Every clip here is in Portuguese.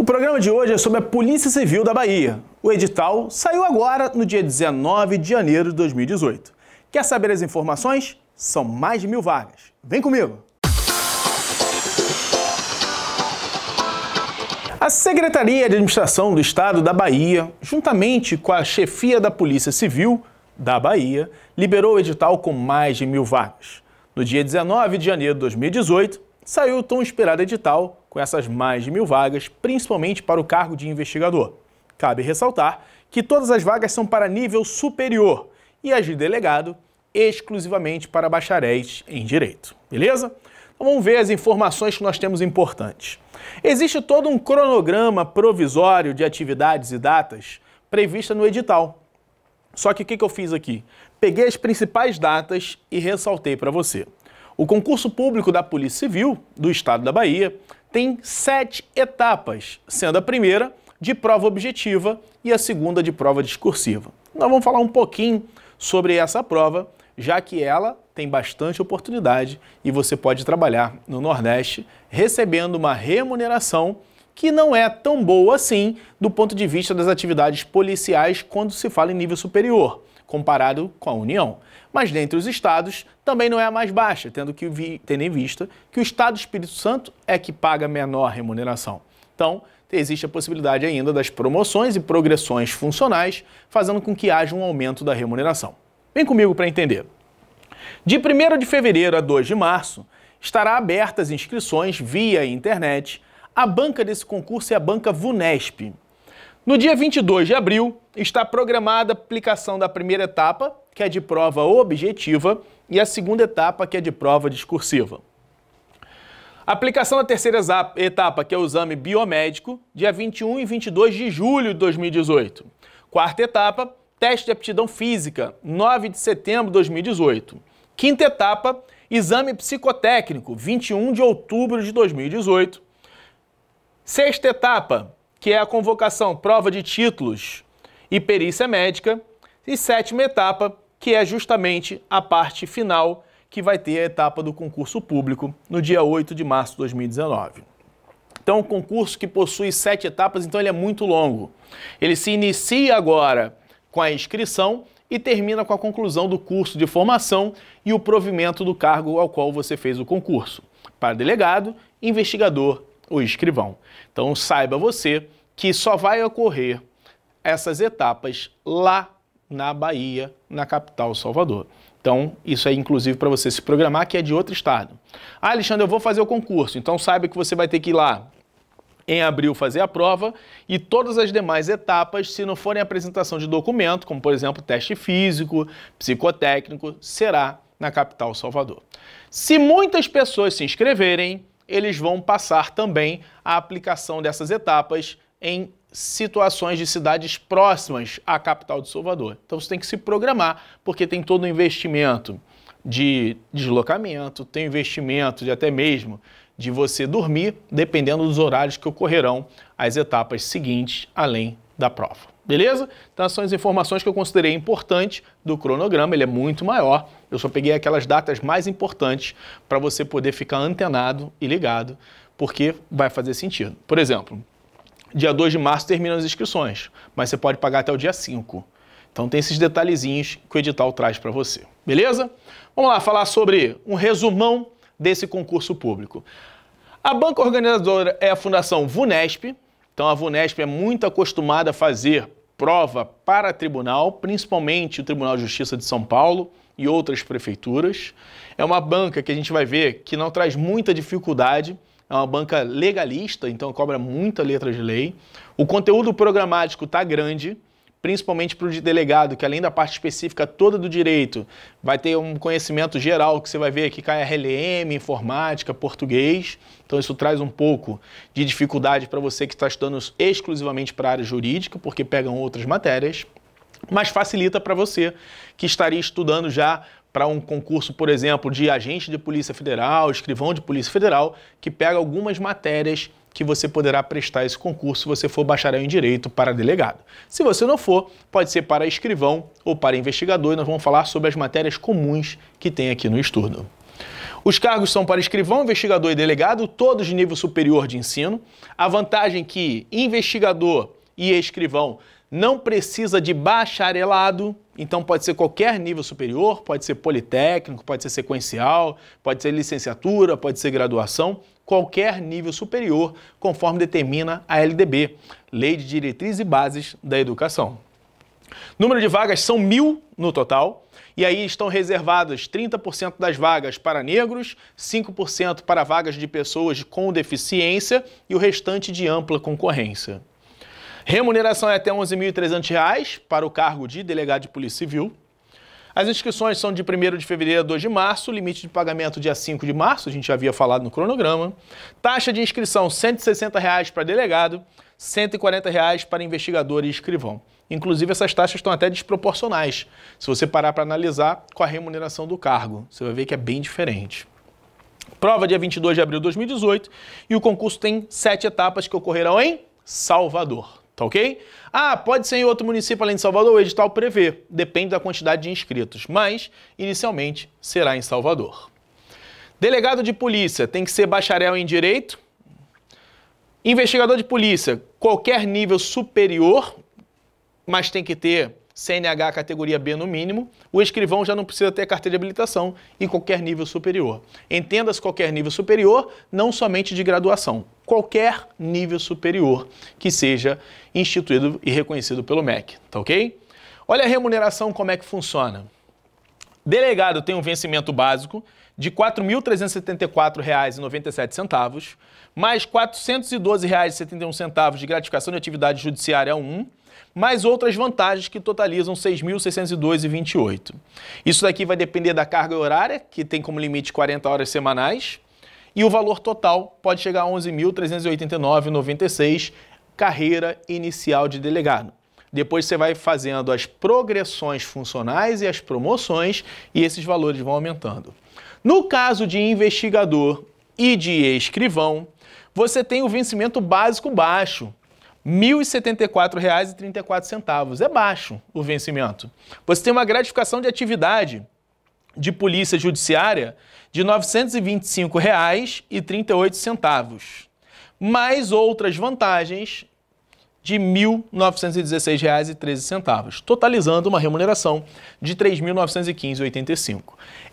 O programa de hoje é sobre a Polícia Civil da Bahia. O edital saiu agora, no dia 19 de janeiro de 2018. Quer saber as informações? São mais de mil vagas. Vem comigo! A Secretaria de Administração do Estado da Bahia, juntamente com a chefia da Polícia Civil da Bahia, liberou o edital com mais de mil vagas. No dia 19 de janeiro de 2018, saiu o tão esperado edital com essas mais de mil vagas, principalmente para o cargo de investigador. Cabe ressaltar que todas as vagas são para nível superior e as de delegado exclusivamente para bacharéis em direito. Beleza? Então vamos ver as informações que nós temos importantes. Existe todo um cronograma provisório de atividades e datas prevista no edital. Só que o que, que eu fiz aqui? Peguei as principais datas e ressaltei para você. O concurso público da Polícia Civil do Estado da Bahia tem sete etapas, sendo a primeira de prova objetiva e a segunda de prova discursiva. Nós vamos falar um pouquinho sobre essa prova, já que ela tem bastante oportunidade e você pode trabalhar no Nordeste recebendo uma remuneração que não é tão boa assim do ponto de vista das atividades policiais quando se fala em nível superior comparado com a União. Mas dentre os estados, também não é a mais baixa, tendo, que vi, tendo em vista que o estado do Espírito Santo é que paga menor remuneração. Então, existe a possibilidade ainda das promoções e progressões funcionais, fazendo com que haja um aumento da remuneração. Vem comigo para entender. De 1 de fevereiro a 2 de março, estará abertas inscrições via internet. A banca desse concurso é a banca VUNESP, no dia 22 de abril, está programada a aplicação da primeira etapa, que é de prova objetiva, e a segunda etapa, que é de prova discursiva. A aplicação da terceira etapa, que é o exame biomédico, dia 21 e 22 de julho de 2018. Quarta etapa, teste de aptidão física, 9 de setembro de 2018. Quinta etapa, exame psicotécnico, 21 de outubro de 2018. Sexta etapa, que é a convocação, prova de títulos e perícia médica. E sétima etapa, que é justamente a parte final, que vai ter a etapa do concurso público no dia 8 de março de 2019. Então, um concurso que possui sete etapas, então ele é muito longo. Ele se inicia agora com a inscrição e termina com a conclusão do curso de formação e o provimento do cargo ao qual você fez o concurso, para delegado, investigador o escrivão. Então saiba você que só vai ocorrer essas etapas lá na Bahia, na capital Salvador. Então, isso é inclusive para você se programar, que é de outro estado. Ah, Alexandre, eu vou fazer o concurso. Então, saiba que você vai ter que ir lá em abril fazer a prova e todas as demais etapas, se não forem apresentação de documento, como por exemplo teste físico, psicotécnico, será na capital Salvador. Se muitas pessoas se inscreverem, eles vão passar também a aplicação dessas etapas em situações de cidades próximas à capital de Salvador. Então você tem que se programar, porque tem todo o um investimento de deslocamento, tem investimento de até mesmo de você dormir, dependendo dos horários que ocorrerão as etapas seguintes, além da prova. Beleza? Então, são as informações que eu considerei importantes do cronograma, ele é muito maior. Eu só peguei aquelas datas mais importantes para você poder ficar antenado e ligado, porque vai fazer sentido. Por exemplo, dia 2 de março terminam as inscrições, mas você pode pagar até o dia 5. Então tem esses detalhezinhos que o edital traz para você. Beleza? Vamos lá falar sobre um resumão desse concurso público. A banca organizadora é a Fundação VUNESP, então a VUNESP é muito acostumada a fazer prova para tribunal, principalmente o Tribunal de Justiça de São Paulo e outras prefeituras. É uma banca que a gente vai ver que não traz muita dificuldade, é uma banca legalista, então cobra muita letra de lei. O conteúdo programático está grande, principalmente para o delegado, que além da parte específica toda do direito, vai ter um conhecimento geral que você vai ver aqui cai é RLM, informática, português. Então isso traz um pouco de dificuldade para você que está estudando exclusivamente para a área jurídica, porque pegam outras matérias, mas facilita para você que estaria estudando já para um concurso, por exemplo, de agente de Polícia Federal, escrivão de Polícia Federal, que pega algumas matérias que você poderá prestar esse concurso se você for bacharel em direito para delegado. Se você não for, pode ser para escrivão ou para investigador, e nós vamos falar sobre as matérias comuns que tem aqui no estudo. Os cargos são para escrivão, investigador e delegado, todos de nível superior de ensino. A vantagem é que investigador e escrivão não precisa de bacharelado, então pode ser qualquer nível superior, pode ser politécnico, pode ser sequencial, pode ser licenciatura, pode ser graduação, qualquer nível superior, conforme determina a LDB, Lei de Diretrizes e Bases da Educação. Número de vagas são mil no total, e aí estão reservadas 30% das vagas para negros, 5% para vagas de pessoas com deficiência e o restante de ampla concorrência. Remuneração é até R$ 11.300 para o cargo de delegado de Polícia Civil, as inscrições são de 1 de fevereiro a 2 de março, limite de pagamento dia 5 de março, a gente já havia falado no cronograma. Taxa de inscrição R$ 160,00 reais para delegado, R$ 140,00 reais para investigador e escrivão. Inclusive, essas taxas estão até desproporcionais, se você parar para analisar com a remuneração do cargo. Você vai ver que é bem diferente. Prova dia 22 de abril de 2018 e o concurso tem sete etapas que ocorrerão em Salvador. Tá ok? Ah, pode ser em outro município além de Salvador, o edital prevê, depende da quantidade de inscritos, mas inicialmente será em Salvador. Delegado de polícia tem que ser bacharel em direito. Investigador de polícia, qualquer nível superior, mas tem que ter CNH categoria B no mínimo, o escrivão já não precisa ter carteira de habilitação em qualquer nível superior. Entenda-se qualquer nível superior, não somente de graduação, qualquer nível superior que seja instituído e reconhecido pelo MEC, tá ok? Olha a remuneração como é que funciona. Delegado tem um vencimento básico de R$ 4.374,97, mais R$ 412,71 de gratificação de atividade judiciária 1, mais outras vantagens que totalizam 6.602,28. Isso daqui vai depender da carga horária, que tem como limite 40 horas semanais, e o valor total pode chegar a 11.389,96, carreira inicial de delegado. Depois você vai fazendo as progressões funcionais e as promoções e esses valores vão aumentando. No caso de investigador e de escrivão, você tem o vencimento básico baixo, R$ 1.074,34. É baixo o vencimento. Você tem uma gratificação de atividade de polícia judiciária de R$ 925,38, mais outras vantagens de R$ 1.916,13, totalizando uma remuneração de R$ 3.915,85.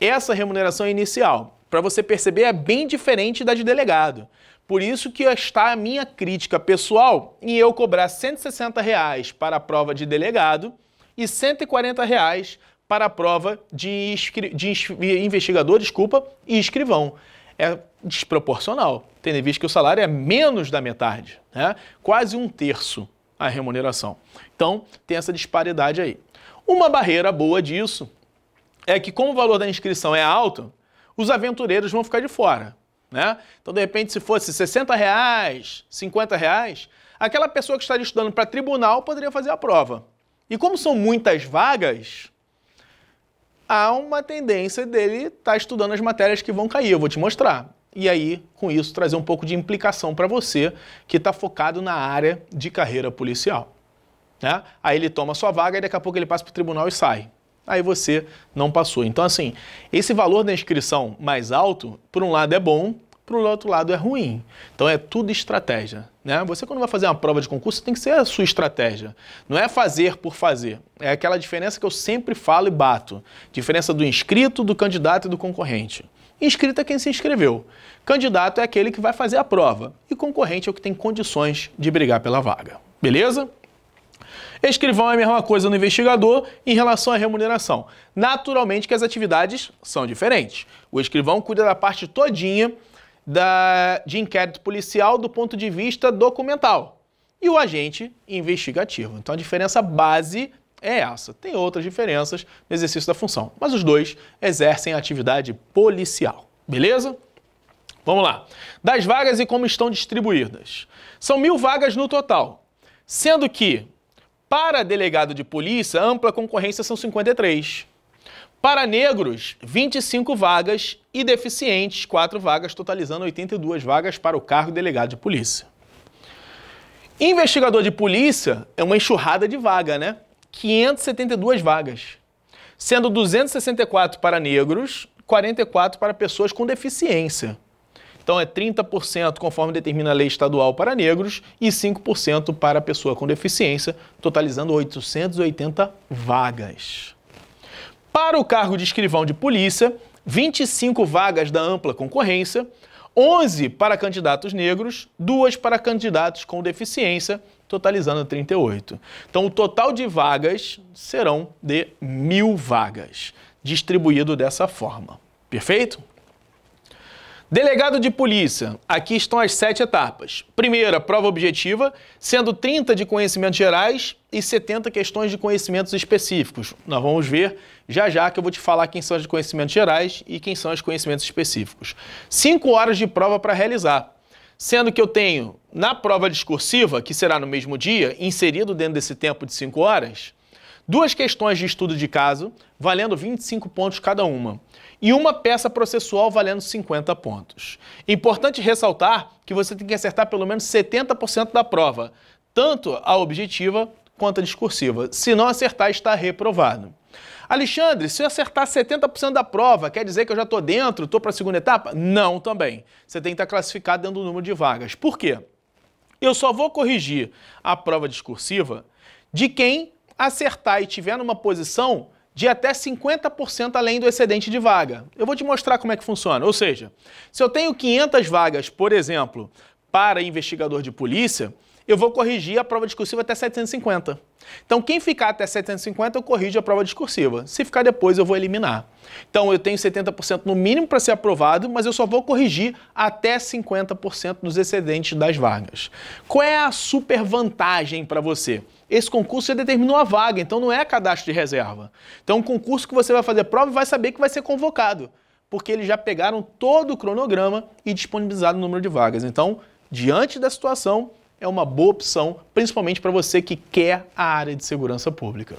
Essa remuneração é inicial, para você perceber, é bem diferente da de delegado. Por isso que está a minha crítica pessoal em eu cobrar 160 reais para a prova de delegado e 140 reais para a prova de, de investigador, desculpa, e escrivão. É desproporcional, tendo em vista que o salário é menos da metade, né? quase um terço a remuneração. Então, tem essa disparidade aí. Uma barreira boa disso é que, como o valor da inscrição é alto, os aventureiros vão ficar de fora. Né? Então, de repente, se fosse 60 reais, 50 reais, aquela pessoa que estaria estudando para tribunal poderia fazer a prova. E como são muitas vagas, há uma tendência dele estar tá estudando as matérias que vão cair. Eu vou te mostrar. E aí, com isso, trazer um pouco de implicação para você que está focado na área de carreira policial. Né? Aí ele toma sua vaga e daqui a pouco ele passa para o tribunal e sai aí você não passou. Então, assim, esse valor da inscrição mais alto, por um lado é bom, para o outro lado é ruim. Então é tudo estratégia. Né? Você, quando vai fazer uma prova de concurso, tem que ser a sua estratégia. Não é fazer por fazer. É aquela diferença que eu sempre falo e bato: diferença do inscrito, do candidato e do concorrente. Inscrito é quem se inscreveu. Candidato é aquele que vai fazer a prova. E concorrente é o que tem condições de brigar pela vaga. Beleza? Escrivão é a mesma coisa no investigador em relação à remuneração. Naturalmente que as atividades são diferentes. O escrivão cuida da parte todinha da, de inquérito policial do ponto de vista documental e o agente investigativo. Então a diferença base é essa. Tem outras diferenças no exercício da função, mas os dois exercem atividade policial. Beleza? Vamos lá. Das vagas e como estão distribuídas. São mil vagas no total, sendo que, para delegado de polícia, ampla concorrência são 53. Para negros, 25 vagas e deficientes, 4 vagas, totalizando 82 vagas para o cargo de delegado de polícia. Investigador de polícia é uma enxurrada de vaga, né? 572 vagas, sendo 264 para negros, 44 para pessoas com deficiência. Então é 30% conforme determina a lei estadual para negros e 5% para pessoa com deficiência, totalizando 880 vagas. Para o cargo de escrivão de polícia, 25 vagas da ampla concorrência, 11 para candidatos negros, 2 para candidatos com deficiência, totalizando 38. Então, o total de vagas serão de mil vagas, distribuído dessa forma. Perfeito? Delegado de polícia, aqui estão as sete etapas. Primeira, prova objetiva, sendo 30 de conhecimentos gerais e 70 questões de conhecimentos específicos. Nós vamos ver já já que eu vou te falar quem são os conhecimentos gerais e quem são os conhecimentos específicos. Cinco horas de prova para realizar, sendo que eu tenho na prova discursiva, que será no mesmo dia, inserido dentro desse tempo de cinco horas, duas questões de estudo de caso, valendo 25 pontos cada uma e uma peça processual valendo 50 pontos. Importante ressaltar que você tem que acertar pelo menos 70% da prova, tanto a objetiva quanto a discursiva. Se não acertar, está reprovado. Alexandre, se eu acertar 70% da prova, quer dizer que eu já estou dentro, estou para a segunda etapa? Não, também. Você tem que estar tá classificado dentro do número de vagas. Por quê? Eu só vou corrigir a prova discursiva de quem acertar e tiver numa posição de até 50% além do excedente de vaga. Eu vou te mostrar como é que funciona. Ou seja, se eu tenho 500 vagas, por exemplo, para investigador de polícia, eu vou corrigir a prova discursiva até 750. Então, quem ficar até 750, eu corrijo a prova discursiva. Se ficar depois, eu vou eliminar. Então, eu tenho 70% no mínimo para ser aprovado, mas eu só vou corrigir até 50% dos excedentes das vagas. Qual é a super vantagem para você? esse concurso já determinou a vaga, então não é cadastro de reserva. Então, um concurso que você vai fazer prova e vai saber que vai ser convocado, porque eles já pegaram todo o cronograma e disponibilizaram o número de vagas. Então, diante da situação, é uma boa opção, principalmente para você que quer a área de segurança pública.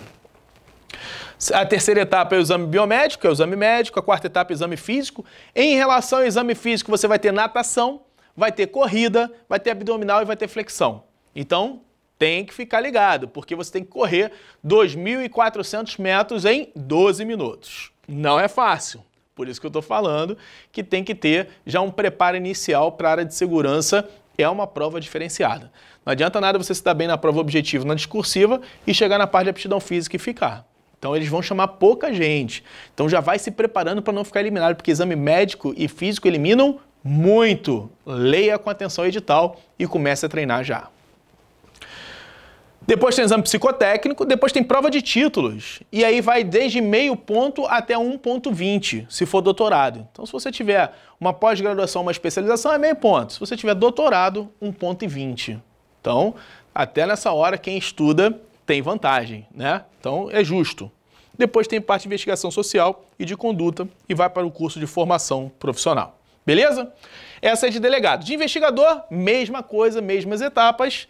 A terceira etapa é o exame biomédico, é o exame médico. A quarta etapa é o exame físico. Em relação ao exame físico, você vai ter natação, vai ter corrida, vai ter abdominal e vai ter flexão. Então, tem que ficar ligado, porque você tem que correr 2.400 metros em 12 minutos. Não é fácil. Por isso que eu estou falando que tem que ter já um preparo inicial para a área de segurança. É uma prova diferenciada. Não adianta nada você se dar bem na prova objetiva, na discursiva e chegar na parte de aptidão física e ficar. Então eles vão chamar pouca gente. Então já vai se preparando para não ficar eliminado, porque exame médico e físico eliminam muito. Leia com atenção o edital e comece a treinar já. Depois tem exame psicotécnico, depois tem prova de títulos. E aí vai desde meio ponto até 1.20, se for doutorado. Então, se você tiver uma pós-graduação, uma especialização, é meio ponto. Se você tiver doutorado, 1.20. Então, até nessa hora, quem estuda tem vantagem, né? Então, é justo. Depois tem parte de investigação social e de conduta e vai para o curso de formação profissional. Beleza? Essa é de delegado. De investigador, mesma coisa, mesmas etapas.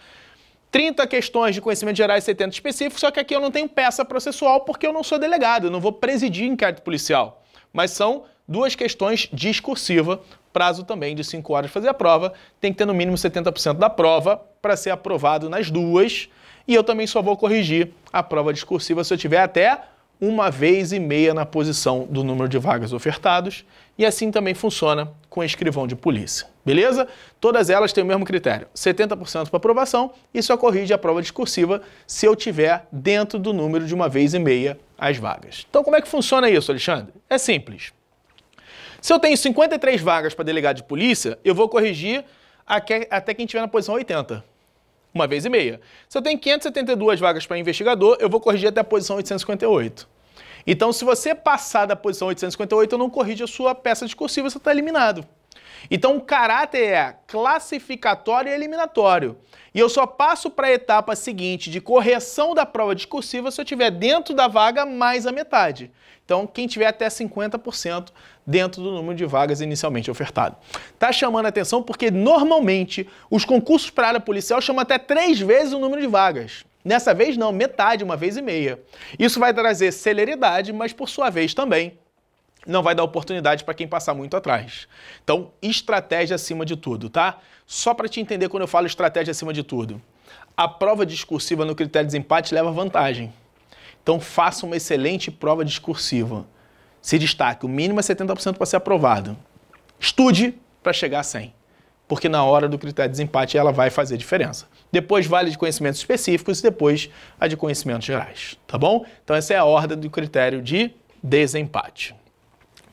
30 questões de conhecimento gerais e 70 específicos, só que aqui eu não tenho peça processual porque eu não sou delegado, eu não vou presidir inquérito policial. Mas são duas questões discursiva, prazo também de 5 horas fazer a prova, tem que ter no mínimo 70% da prova para ser aprovado nas duas. E eu também só vou corrigir a prova discursiva se eu tiver até uma vez e meia na posição do número de vagas ofertados, e assim também funciona com escrivão de polícia. Beleza? Todas elas têm o mesmo critério: 70% para aprovação e só corrige a prova discursiva se eu tiver dentro do número de uma vez e meia as vagas. Então, como é que funciona isso, Alexandre? É simples. Se eu tenho 53 vagas para delegado de polícia, eu vou corrigir até quem estiver na posição 80 uma vez e meia. Se eu tenho 572 vagas para investigador, eu vou corrigir até a posição 858. Então, se você passar da posição 858 e não corrige a sua peça discursiva, você está eliminado. Então, o caráter é classificatório e eliminatório. E eu só passo para a etapa seguinte de correção da prova discursiva se eu tiver dentro da vaga mais a metade. Então, quem tiver até 50% dentro do número de vagas inicialmente ofertado. está chamando atenção porque normalmente os concursos para a área policial chamam até três vezes o número de vagas. Nessa vez não, metade, uma vez e meia. Isso vai trazer celeridade, mas por sua vez também não vai dar oportunidade para quem passar muito atrás. Então, estratégia acima de tudo, tá? Só para te entender quando eu falo estratégia acima de tudo. A prova discursiva no critério de desempate leva vantagem. Então, faça uma excelente prova discursiva. Se destaque, o mínimo é 70% para ser aprovado. Estude para chegar a 100, porque na hora do critério de desempate ela vai fazer diferença depois vale de conhecimentos específicos e depois a de conhecimentos gerais, tá bom? Então essa é a ordem do critério de desempate.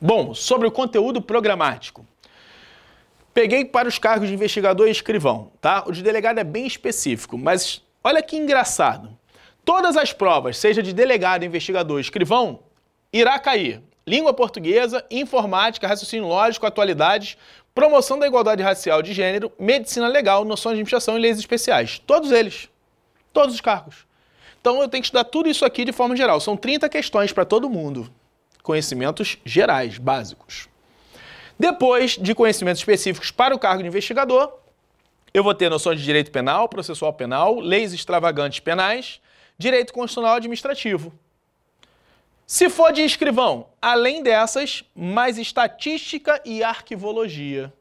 Bom, sobre o conteúdo programático. Peguei para os cargos de investigador e escrivão, tá? O de delegado é bem específico, mas olha que engraçado. Todas as provas, seja de delegado, investigador, escrivão, irá cair língua portuguesa, informática, raciocínio lógico, atualidades, promoção da igualdade racial de gênero, medicina legal, noções de administração e leis especiais. Todos eles. Todos os cargos. Então eu tenho que estudar tudo isso aqui de forma geral. São 30 questões para todo mundo. Conhecimentos gerais, básicos. Depois de conhecimentos específicos para o cargo de investigador, eu vou ter noções de direito penal, processual penal, leis extravagantes penais, direito constitucional administrativo. Se for de escrivão, além dessas, mais estatística e arquivologia.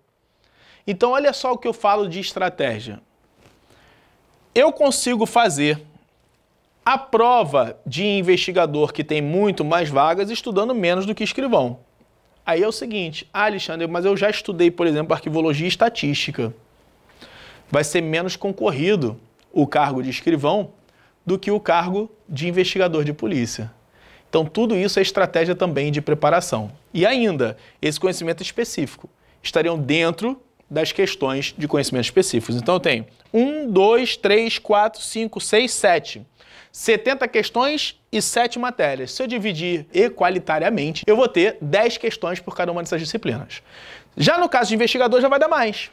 Então, olha só o que eu falo de estratégia. Eu consigo fazer a prova de investigador que tem muito mais vagas estudando menos do que escrivão. Aí é o seguinte, ah, Alexandre, mas eu já estudei, por exemplo, arquivologia e estatística. Vai ser menos concorrido o cargo de escrivão do que o cargo de investigador de polícia. Então, tudo isso é estratégia também de preparação. E ainda, esse conhecimento específico estariam dentro das questões de conhecimentos específicos. Então, eu tenho 1, 2, 3, 4, 5, 6, 7. 70 questões e 7 matérias. Se eu dividir equalitariamente, eu vou ter 10 questões por cada uma dessas disciplinas. Já no caso de investigador, já vai dar mais.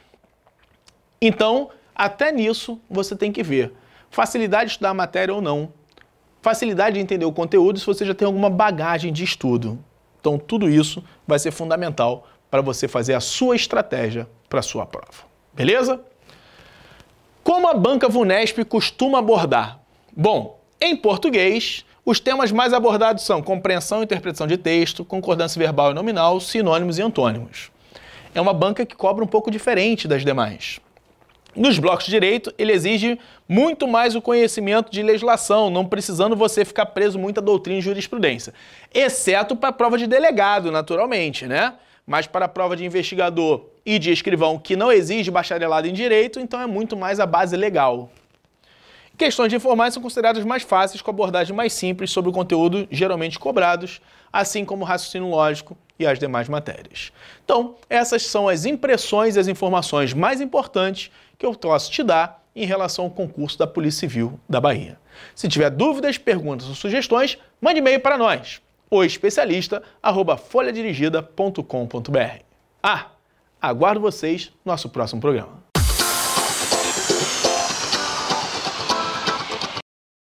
Então, até nisso, você tem que ver. Facilidade de estudar a matéria ou não, facilidade de entender o conteúdo se você já tem alguma bagagem de estudo. Então, tudo isso vai ser fundamental para você fazer a sua estratégia para a sua prova. Beleza? Como a banca VUNESP costuma abordar? Bom, em português, os temas mais abordados são compreensão e interpretação de texto, concordância verbal e nominal, sinônimos e antônimos. É uma banca que cobra um pouco diferente das demais. Nos blocos de direito, ele exige muito mais o conhecimento de legislação, não precisando você ficar preso muito à doutrina e jurisprudência. Exceto para a prova de delegado, naturalmente, né? Mas para a prova de investigador e de escrivão, que não exige bacharelado em direito, então é muito mais a base legal. Questões de informais são consideradas mais fáceis, com abordagem mais simples sobre o conteúdo geralmente cobrados, assim como raciocínio lógico e as demais matérias. Então, essas são as impressões e as informações mais importantes que eu posso te dar em relação ao concurso da Polícia Civil da Bahia. Se tiver dúvidas, perguntas ou sugestões, mande e-mail para nós, o especialista@folhadirigida.com.br. Ah, aguardo vocês no nosso próximo programa.